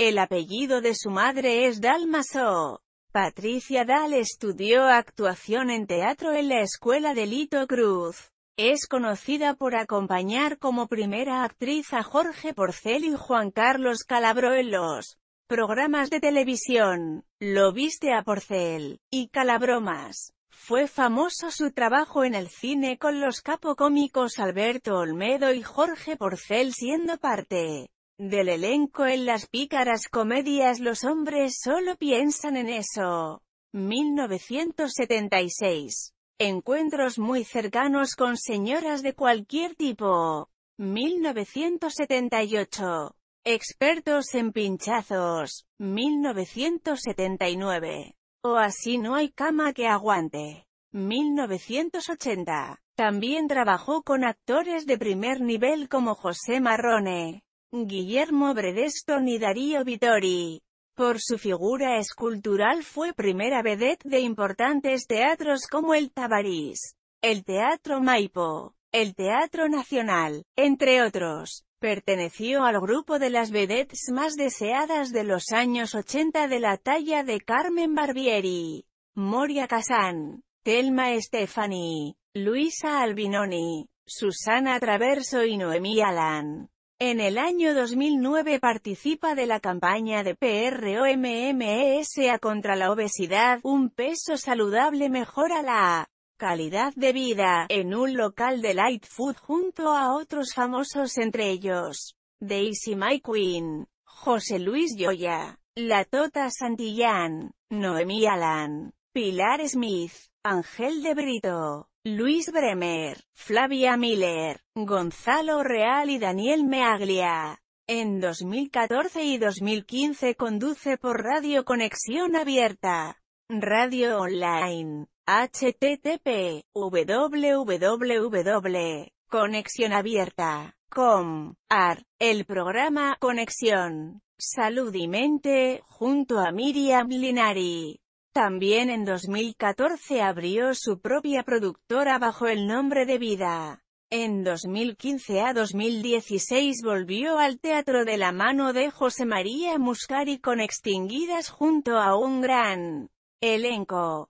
El apellido de su madre es Dalmaso. Patricia Dal estudió actuación en teatro en la escuela de Lito Cruz. Es conocida por acompañar como primera actriz a Jorge Porcel y Juan Carlos Calabro en los programas de televisión. Lo viste a Porcel y más. Fue famoso su trabajo en el cine con los capocómicos Alberto Olmedo y Jorge Porcel siendo parte del elenco en las pícaras comedias Los hombres solo piensan en eso. 1976. Encuentros muy cercanos con señoras de cualquier tipo. 1978. Expertos en pinchazos. 1979. O así no hay cama que aguante. 1980. También trabajó con actores de primer nivel como José Marrone, Guillermo Bredeston y Darío Vittori. Por su figura escultural fue primera vedette de importantes teatros como el Tabarís, el Teatro Maipo, el Teatro Nacional, entre otros. Perteneció al grupo de las vedettes más deseadas de los años 80 de la talla de Carmen Barbieri, Moria Casán, Telma Stefani, Luisa Albinoni, Susana Traverso y Noemí Alan. En el año 2009 participa de la campaña de PROMMESA contra la obesidad, un peso saludable mejora la calidad de vida, en un local de Light Food junto a otros famosos entre ellos, Daisy My Queen, José Luis Joya, La Tota Santillán, Noemí Alan, Pilar Smith, Ángel de Brito, Luis Bremer, Flavia Miller, Gonzalo Real y Daniel Meaglia. En 2014 y 2015 conduce por Radio Conexión Abierta, Radio Online, http, www.conexionabierta.com.ar el programa Conexión, Salud y Mente, junto a Miriam Linari. También en 2014 abrió su propia productora bajo el nombre de Vida. En 2015 a 2016 volvió al teatro de la mano de José María Muscari con Extinguidas junto a un gran elenco.